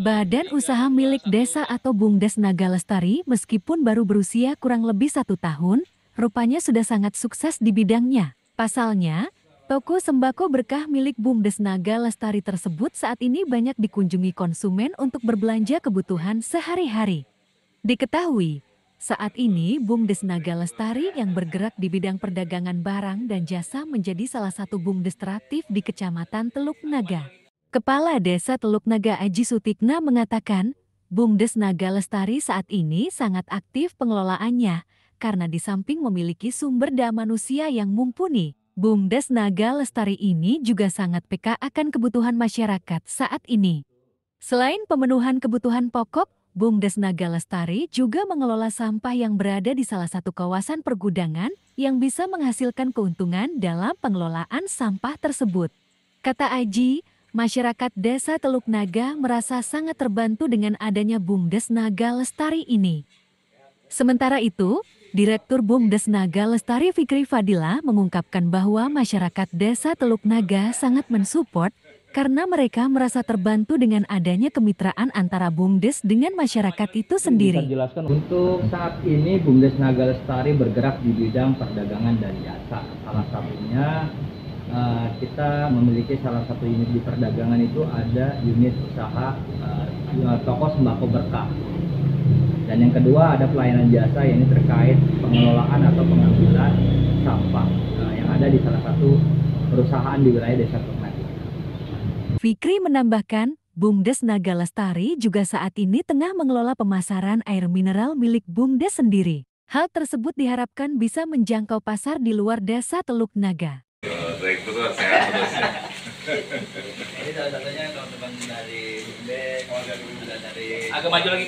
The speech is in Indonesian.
Badan usaha milik desa atau BUMDes Naga Lestari meskipun baru berusia kurang lebih satu tahun, rupanya sudah sangat sukses di bidangnya. Pasalnya, toko sembako berkah milik BUMDes Naga Lestari tersebut saat ini banyak dikunjungi konsumen untuk berbelanja kebutuhan sehari-hari. Diketahui, saat ini, BUMDes Naga Lestari yang bergerak di bidang perdagangan barang dan jasa menjadi salah satu BUMDes teraktif di Kecamatan Teluk Naga. Kepala Desa Teluk Naga Aji Sutikna mengatakan, Bumdes Naga Lestari saat ini sangat aktif pengelolaannya, karena di samping memiliki sumber daya manusia yang mumpuni, Bumdes Naga Lestari ini juga sangat peka akan kebutuhan masyarakat saat ini. Selain pemenuhan kebutuhan pokok, Bumdes Naga Lestari juga mengelola sampah yang berada di salah satu kawasan pergudangan yang bisa menghasilkan keuntungan dalam pengelolaan sampah tersebut. Kata Aji, masyarakat desa Teluk Naga merasa sangat terbantu dengan adanya Bumdes Naga Lestari ini. Sementara itu, Direktur Bumdes Naga Lestari Fikri Fadila mengungkapkan bahwa masyarakat desa Teluk Naga sangat mensupport karena mereka merasa terbantu dengan adanya kemitraan antara BUMDes dengan masyarakat itu sendiri. untuk saat ini BUMDes Naga Lestari bergerak di bidang perdagangan dan jasa. Salah satunya Eh, kita memiliki salah satu unit di perdagangan itu ada unit usaha uh, toko sembako berkah. Dan yang kedua ada pelayanan jasa yang ini terkait pengelolaan atau pengambilan sampah uh, yang ada di salah satu perusahaan di wilayah desa Permati. Fikri menambahkan, Bumdes Naga Lestari juga saat ini tengah mengelola pemasaran air mineral milik Bumdes sendiri. Hal tersebut diharapkan bisa menjangkau pasar di luar desa Teluk Naga betul sehat terus ya. salah satunya teman-teman dari B, kemudian dari agak maju lagi.